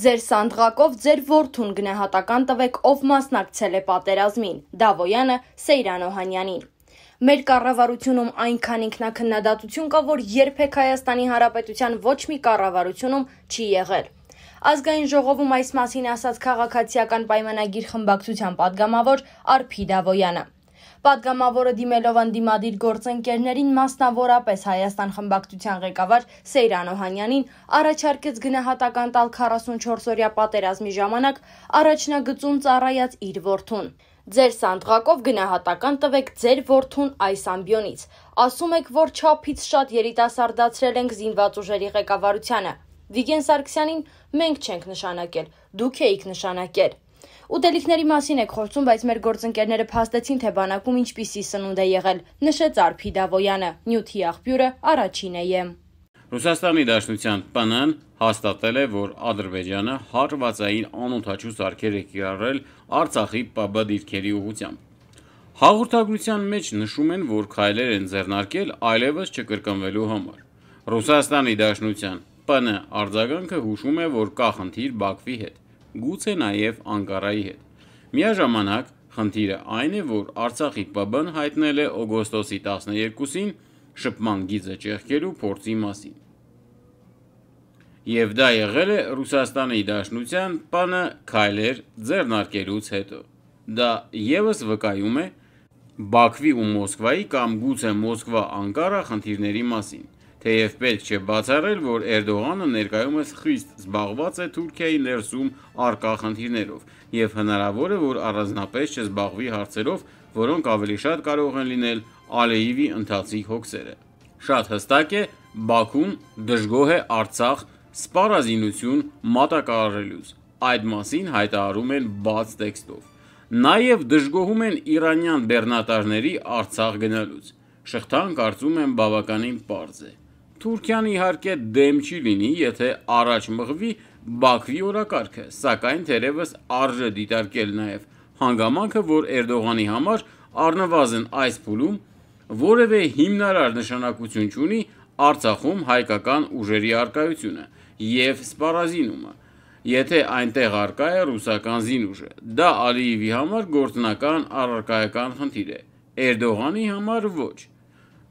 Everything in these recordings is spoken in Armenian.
Ձեր սանդղակով ձեր որդուն գնահատական տվեք, ով մասնակցել է պատերազմին։ Դավոյանը Սեյրան Օհանյանին։ Մեր կառավարությունում այնքան ինքնակնդատություն կա, որ երբեք Հայաստանի Հանրապետության ոչ մի կառավարությունում չի եղել։ Ազգային ժողովում այս մասին ասաց քաղաքացիական պայմանագիր խմբակցության падգամավոր Արփի Դավոյանը։ Պատգամավորը դիմելով ընդդիմադիր գործընկերներին մասնավորապես Հայաստան խմբակցության ղեկավար Սեյրան Օհանյանին առաջարկեց գնահատական տալ 44-օրյա պատերազմի ժամանակ առաջնագծում ծառայած իր որդուն։ Ձեր սանդղակով գնահատական տվեք ձեր որդուն այս ամբյոնից։ Ասում եք, որ չափից շատ երիտասարդացրել ենք զինված ուժերի ղեկավարությանը։ Վիգեն Սարգսյանին մենք չենք նշանակել, դուք էիք նշանակել։ Ուտելիքների մասին եք խորցում, բայց մեր գործընկերները փաստեցին, թե բանակում ինչպիսի սնունդ է եղել, նշեց Արփի Դավոյանը։ Նյութի աղբյուրը առաջինը է։ Ռուսաստանի Դաշնության ՊՆ-ն հաստատել է, որ Ադրբեջանը հարվածային անօթաչու սարքեր է կիրառել Արցախի ՊԲ դիրքերի ուղությամբ։ Հաղորդագրության մեջ նշում են, որ քայլեր են ձեռնարկել այլևս չկրկնվելու համար։ Ռուսաստանի Դաշնության ՊՆ արձագանքը հուշում է, որ կախնդիր Բաքվի հետ գուցե նաև Անկարայի հետ։ Միաժամանակ խնդիրը այն է, որ Արցախի ՊԲ-ն հայտնել է օգոստոսի 12-ին շփման գիծը ճեղքելու փորձի մասին։ Եվ դա եղել է Ռուսաստանի Դաշնության բանը քայլեր ձեռնարկելուց հետո։ Դա եւս վկայում է Բաքվի ու Մոսկվայի կամ գուցե Մոսկվա-Անկարա խնդիրների մասին։ Թեև պետք չէ բացառել, որ Էրդողանը ներկայումս խիստ զբաղված է Թուրքիայի ներսում առկա խնդիրներով, եւ հնարավոր է, որ առանձնապես չզբաղվի հարցերով, որոնք ավելի շատ կարող են լինել Ալեևի ընթացիկ հոգսերը։ Շատ հստակ է, Բաքուն դժգոհ է Արցախ սպառազինություն մատակարարելուց։ Այդ մասին հայտարարում են բաց տեքստով։ Նաև դժգոհում են իրանյան բեռնատարների Արցախ գնալուց։ Շղթան կարծում եմ բավականին པարզ է։ Թուրքիան իհարկե դեմ չի լինի, եթե առաջ մղվի Բաքվի օրակարգը, սակայն թերևս արժե դիտարկել նաև հանգամանքը, որ Էրդողանի համար առնվազն այս փուլում որևէ հիմնարար նշանակություն չունի Արցախում հայկական ուժերի արկայությունը եւ սպառազինումը, եթե այնտեղ արկա է ռուսական զինուժը։ Դա Ալիևի համար գործնական առարկայական խնդիր է, Էրդողանի համար ոչ։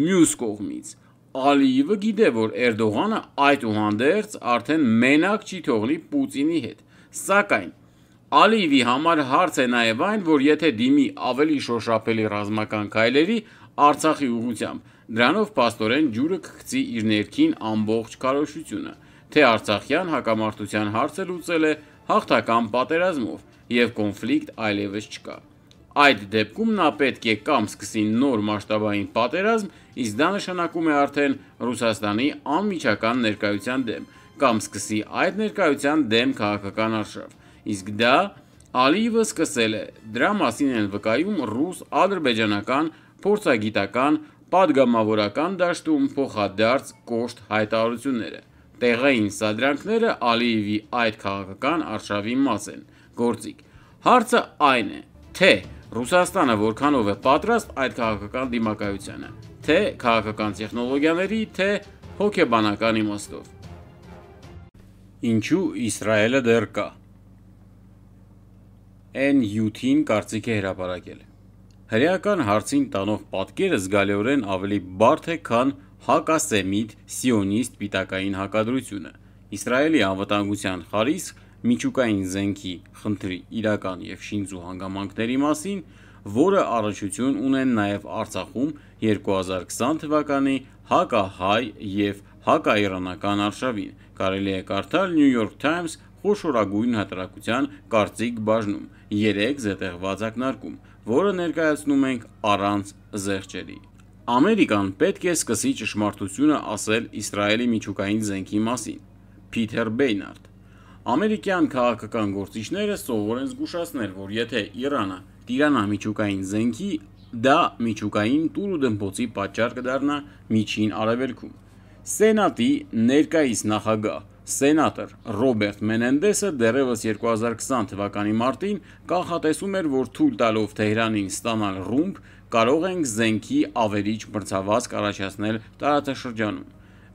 Մյուս կողմից Ալիևը գիտե, որ Էրդողանը այդուհանդերձ արդեն մենակ չի թողնի Պուտինի հետ, սակայն Ալիևի համար հարց է նաև այն, որ եթե դիմի ավելի շոշափելի ռազմական քայլերի Արցախի ուղությամբ, դրանով փաստորեն ջուրը կգցի իր ներքին ամբողջ քարոշությունը, թե արցախյան հակամարտության հարցը լուծել է հաղթական պատերազմով եւ կոնֆլիկտ այլևս չկա։ Այդ դեպքում նա պետք է կամ սկսի նոր մասշտաբային պատերազմ, իսկ դա նշանակում է արդեն Ռուսաստանի անմիջական ներկայության դեմ, կամ սկսի այդ ներկայության դեմ քաղաքական արշավ։ Իսկ դա Ալիևը սկսել է։ Դրա մասին են վկայում ռուս-ադրբեջանական փորձագիտական падգամավորական դաշտում փոխադարձ կոշտ հայտարարությունները։ Տեղային սադրանքները Ալիևի այդ քաղաքական արշավի մաս են։ Գործիկ։ Հարցը այն է, թե Ռուսաստանը որքանով է պատրաստ այդ քաղաքական դիմակայությանը, թե քաղաքական տեխնոլոգիաների, թե հոգեբանական իմաստով։ Ինչու Իսրայելը դեռ կա։ NUT-ին կարծիք է հրապարակել։ Հրեական հարցին տանող պատկերը զգալիորեն ավելի բարդ է, քան հակասեմիտ, սիոնիստ պիտակային հակադրությունը։ Իսրայելի անվտանգության խարիսկ միջուկային զենքի խնդրի իրական եւ շինզու հանգամանքների մասին, որը առաջություն ունեն նաեւ Արցախում 2020 թվականի հակահայ եւ հակաիրանական արշավին։ Կարելի է կարդալ New York Times խոշորագույն հրատարակության կարծիք բաժնում 3 զետեղված ակնարկում, որը ներկայացնում ենք առանց զեղչերի։ Ամերիկան պետք է սկսի ճշմարտությունը ասել Իսրայելի միջուկային զենքի մասին։ Փիթեր Բեյնարդ Ամերիկյան քաղաքական գործիչները սովոր են զգուշացնել, որ եթե Իրանը Տիրանա միջուկային զենքի, դա միջուկային տուր ու դմբոցի պատճառ կդառնա միջին արևելքում։ Սենատի ներկայիս նախագահ Սենատոր Ռոբերտ Մենենդեսը դեռևս 2020 թվականի մարտին կանխատեսում էր, որ թույլ տալով Թեհրանին ստանալ ռումբ, կարող ենք զենքի ավերիչ մրցավազք առաջացնել տարածաշրջանում։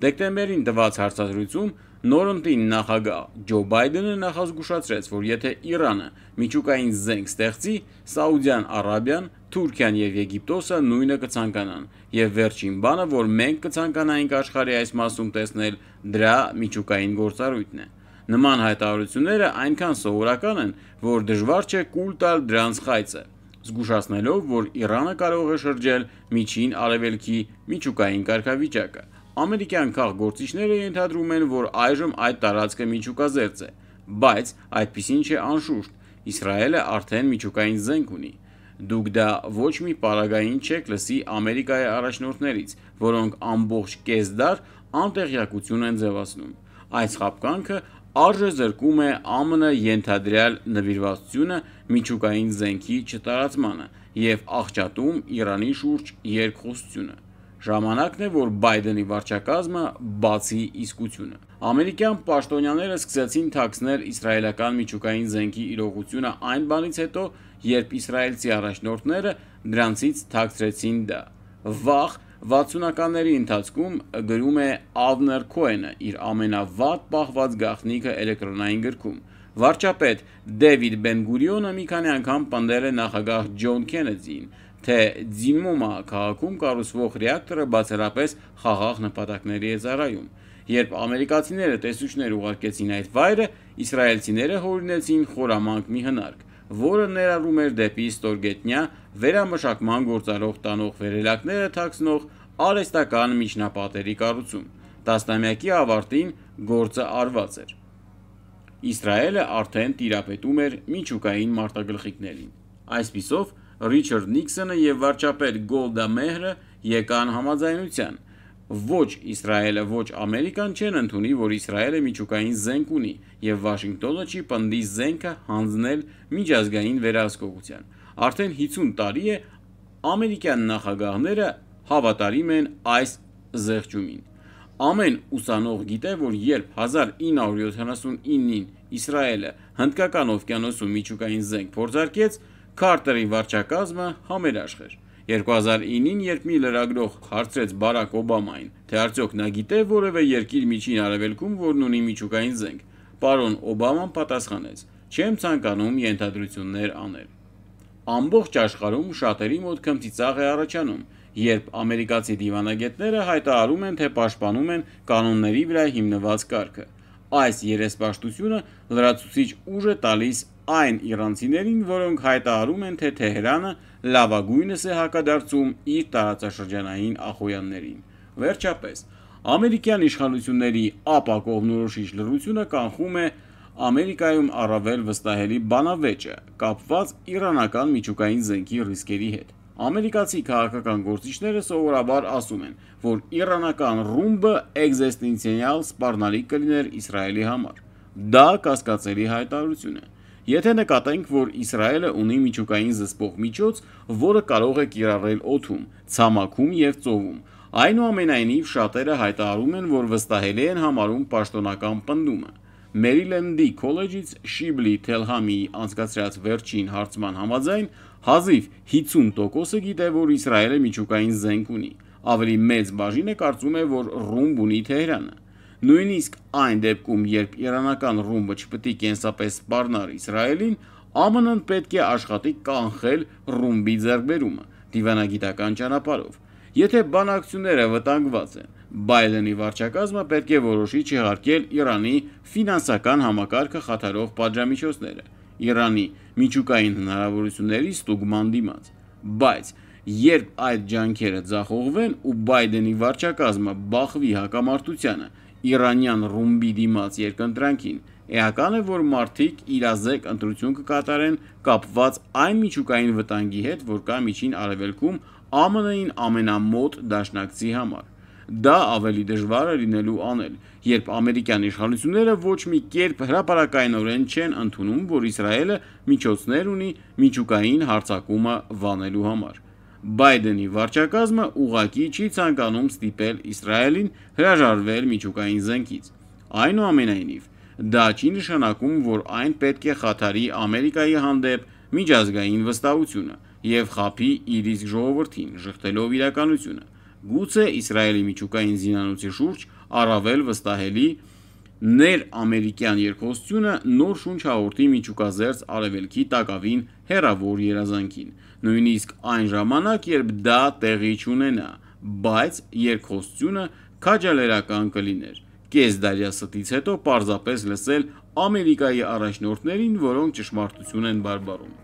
Դեկտեմբերին տված հարցազրույցում Նորընտին նախագահ Ջո Բայդենը նախազգուշացրեց, որ եթե Իրանը միջուկային զենք ստեղծի, Սաուդյան Արաբիան, Թուրքիան եւ Եգիպտոսը նույնը կցանկանան, եւ վերջին բանը, որ մենք կցանկանայինք աշխարհի այս մասում տեսնել, դրա միջուկային գործառույթն է։ Նման հայտարարությունները այնքան սովորական են, որ դժվար չէ կուլ տալ դրանց խայծը, զգուշացնելով, որ Իրանը կարող է շրջել միջին արևելքի միջուկային կարգավիճակը։ Ամերիկյան քաղգործիչները ենթադրում են, որ այժմ այդ տարածքը միջուկազերծ է, բայց այդպիսին չէ անշուշտ։ Իսրայելը արդեն միջուկային զենք ունի։ Դուք դա ոչ մի պարագային չեք լսի Ամերիկայի առաջնորդներից, որոնք ամբողջ կեսդար անտեղյակություն են ձևացնում։ Այս խապկանքը արժե զրկում է ԱՄՆ ենթադրյալ նվիրվածությունը միջուկային զենքի չտարածմանը եւ աղճատում Իրանի շուրջ երկխոսությունը։ Ժամանակն է, որ Բայդենի վարչակազմը բացի իսկությունը։ Ամերիկյան պաշտոնյաները սկսեցին թաքցնել իսրայելական միջուկային զենքի իրողությունը այն բանից հետո, երբ իսրայելցի առաջնորդները դրանցից թաքցրեցին դա։ Վախ 60-ականների ընթացքում գրում է Ավներ Քոենը իր ամենավատ պահված գաղտնիքը էլեկտրոնային գրքում։ Վարչապետ Դեվիդ Բեն Գուրիոնը մի քանի անգամ պնդել է նախագահ Ջոն Քենեդին, թե Ձիմումա քաղաքում կառուցվող ռեակտորը բացառապես խաղաղ նպատակների է զարայում։ Երբ ամերիկացիները տեսուչներ ուղարկեցին այդ վայրը, իսրայելցիները հորինեցին խորամանկ մի հնարք, որը ներառում էր դեպի ստորգետնյա վերամշակման գործարող տանող վերելակները թաքցնող արեստական միջնապատերի կառուցում։ Տասնամյակի ավարտին գործը արված էր։ Իսրայելը արդեն տիրապետում էր միջուկային մարտագլխիկներին։ Այսպիսով Ռիչարդ Նիքսոնը եւ վարչապետ Գոլդա Մեհրը եկան համաձայնության. ոչ Իսրայելը, ոչ Ամերիկան չեն ընդունի, որ Իսրայելը միջուկային զենք ունի եւ Վաշինգտոնը չի պնդի զենքը հանձնել միջազգային վերահսկողության։ Արդեն 50 տարի է ամերիկյան նախագահները հավատարիմ են այս զեղչումին։ Ամեն ուսանող գիտե, որ երբ 1979-ին Իսրայելը Հնդկական օվկիանոսում միջուկային զենք փորձարկեց, Քարտերի վարչակազմը համերաշխ էր։ 2009-ին, երբ մի լրագրող հարցրեց Բարակ Օբամային, թե արդյոք նա գիտե որևէ երկիր միջին արևելքում, որն ունի միջուկային զենք, պարոն Օբաման պատասխանեց. «Չեմ ցանկանում ենթադրություններ անել»։ Ամբողջ աշխարհում շատերի մոտ քմծիծաղ է առաջանում, երբ ամերիկացի դիվանագետները հայտարարում են, թե պաշտպանում են կանոնների վրա հիմնված կարգը։ Այս երեսպաշտությունը լրացուցիչ ուժ է տալիս այն իրանցիներին, որոնք հայտարարում են, թե Թեհրանը լավագույնս է հակադարձում իր տարածաշրջանային ախոյաններին։ Վերջապես, ամերիկյան իշխանությունների ապակողն որոշիչ լրությունը կանխում է Ամերիկայում առավել վստահելի բանավեճը կապված իրանական միջուկային զենքի ռիսկերի հետ։ Ամերիկացի քաղաքական գործիչները սովորաբար ասում են, որ իրանական ռումբը էգզիստենցիալ սպառնալիք կլիներ Իսրայելի համար։ Դա կասկածելի հայտարարություն է։ Եթե նկատենք, որ Իսրայելը ունի միջուկային զսպող միջոց, որը կարող է կիրառել օդում, ցամաքում եւ ծովում, այնուամենայնիվ շատերը հայտարարում են, որ վստահելի են համարում պաշտոնական պնդումը։ Մերիլենդի քոլեջից Շիբլի Թելհամի անցկացրած վերջին հարցման համաձայն հազիվ 50%-ը գիտե, որ Իսրայելը միջուկային զենք ունի։ Ավելի մեծ բաժինը կարծում է, որ ռումբ ունի Թեհրանը։ Նույնիսկ այն դեպքում, երբ Իրանական ռումբը չպետք է կենսապես սպառնար Իսրայելին, ԱՄՆ-ն պետք է աշխատի կանխել ռումբի ձեռբերումը դիվանագիտական ճանապարհով։ Եթե բանակցությունները վտանգված են, Բայդենի վարչակազմը պետք է որոշի չեղարկել Իրանի ֆինանսական համակարգը խաթարող պատժամիջոցները, Իրանի միջուկային հնարավորությունների ստուգման դիմաց։ Բայց երբ այդ ջանքերը ձախողվեն ու Բայդենի վարչակազմը բախվի հակամարտությանը իրանյան ռումբի դիմաց երկընտրանքին, էական է, որ մարդիկ իրազեկ ընտրություն կկատարեն կապված այն միջուկային վտանգի հետ, որ կա միջին արևելքում ԱՄՆ-ին ամենամոտ դաշնակցի համար։ Դա ավելի դժվար է լինելու անել, երբ ամերիկյան իշխանությունները ոչ մի կերպ հրապարակայնորեն չեն ընդունում, որ Իսրայելը միջոցներ ունի միջուկային հարձակումը վանելու համար։ Բայդենի վարչակազմը ուղակի չի ցանկանում ստիպել Իսրայելին հրաժարվել միջուկային զենքից։ Այնուամենայնիվ, դա չի նշանակում, որ այն պետք է խաթարի Ամերիկայի հանդեպ միջազգային վստահությունը եւ խափի իր իսկ ժողովրդին, շղթելով իրականությունը։ Գուցե Իսրայելի միջուկային զինանոցի շուրջ առավել վստահելի ներամերիկյան երկխոսությունը նոր շունչ հաղորդի միջուկազերծ արևելքի տակավին հերավոր երազանքին, նույնիսկ այն ժամանակ, երբ դա տեղի չունենա, բայց երկխոսությունը քաջալերական կլիներ։ Կես դարյա ստից հետո պարզապես լսել Ամերիկայի առաջնորդներին, որոնք ճշմարտություն են բարբարում։